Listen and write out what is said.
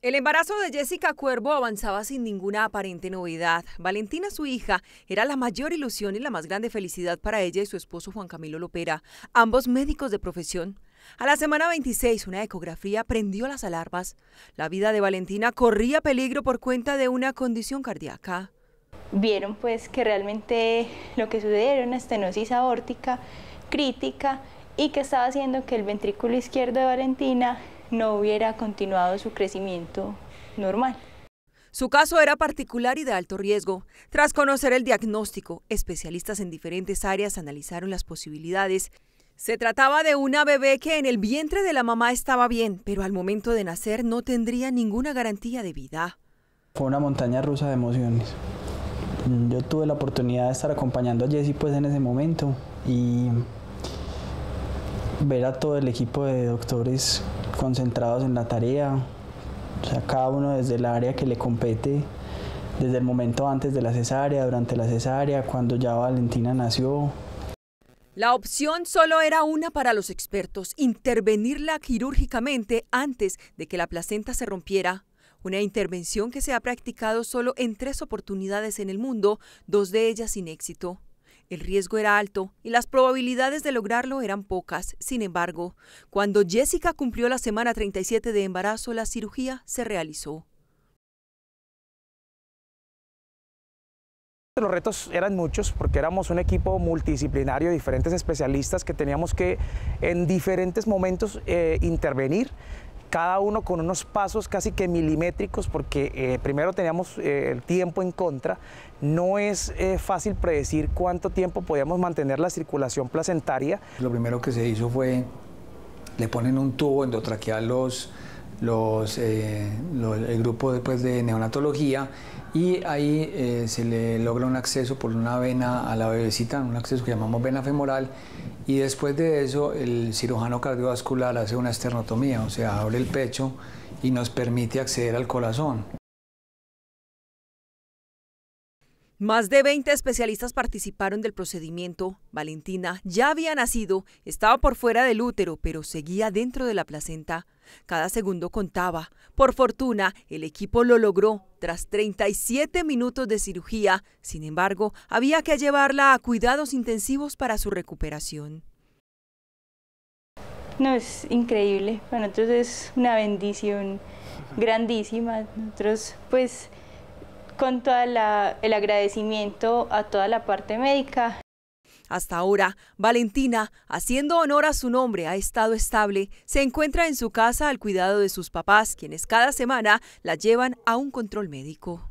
El embarazo de Jessica Cuervo avanzaba sin ninguna aparente novedad. Valentina, su hija, era la mayor ilusión y la más grande felicidad para ella y su esposo Juan Camilo Lopera, ambos médicos de profesión. A la semana 26, una ecografía prendió las alarmas. La vida de Valentina corría peligro por cuenta de una condición cardíaca. Vieron pues que realmente lo que sucedió era una estenosis aórtica crítica y que estaba haciendo que el ventrículo izquierdo de Valentina no hubiera continuado su crecimiento normal. Su caso era particular y de alto riesgo. Tras conocer el diagnóstico, especialistas en diferentes áreas analizaron las posibilidades. Se trataba de una bebé que en el vientre de la mamá estaba bien, pero al momento de nacer no tendría ninguna garantía de vida. Fue una montaña rusa de emociones. Yo tuve la oportunidad de estar acompañando a Jessie pues en ese momento y ver a todo el equipo de doctores concentrados en la tarea, o sea, cada uno desde el área que le compete, desde el momento antes de la cesárea, durante la cesárea, cuando ya Valentina nació. La opción solo era una para los expertos, intervenirla quirúrgicamente antes de que la placenta se rompiera. Una intervención que se ha practicado solo en tres oportunidades en el mundo, dos de ellas sin éxito. El riesgo era alto y las probabilidades de lograrlo eran pocas. Sin embargo, cuando Jessica cumplió la semana 37 de embarazo, la cirugía se realizó. Los retos eran muchos porque éramos un equipo multidisciplinario, diferentes especialistas que teníamos que en diferentes momentos eh, intervenir cada uno con unos pasos casi que milimétricos, porque eh, primero teníamos eh, el tiempo en contra. No es eh, fácil predecir cuánto tiempo podíamos mantener la circulación placentaria. Lo primero que se hizo fue, le ponen un tubo endotraqueal los, los, el grupo después de neonatología y ahí se le logra un acceso por una vena a la bebecita, un acceso que llamamos vena femoral y después de eso, el cirujano cardiovascular hace una esternotomía, o sea, abre el pecho y nos permite acceder al corazón. Más de 20 especialistas participaron del procedimiento. Valentina ya había nacido, estaba por fuera del útero, pero seguía dentro de la placenta. Cada segundo contaba. Por fortuna, el equipo lo logró tras 37 minutos de cirugía. Sin embargo, había que llevarla a cuidados intensivos para su recuperación. No, es increíble. Para nosotros es una bendición grandísima. Nosotros, pues, con todo el agradecimiento a toda la parte médica. Hasta ahora, Valentina, haciendo honor a su nombre, ha estado estable. Se encuentra en su casa al cuidado de sus papás, quienes cada semana la llevan a un control médico.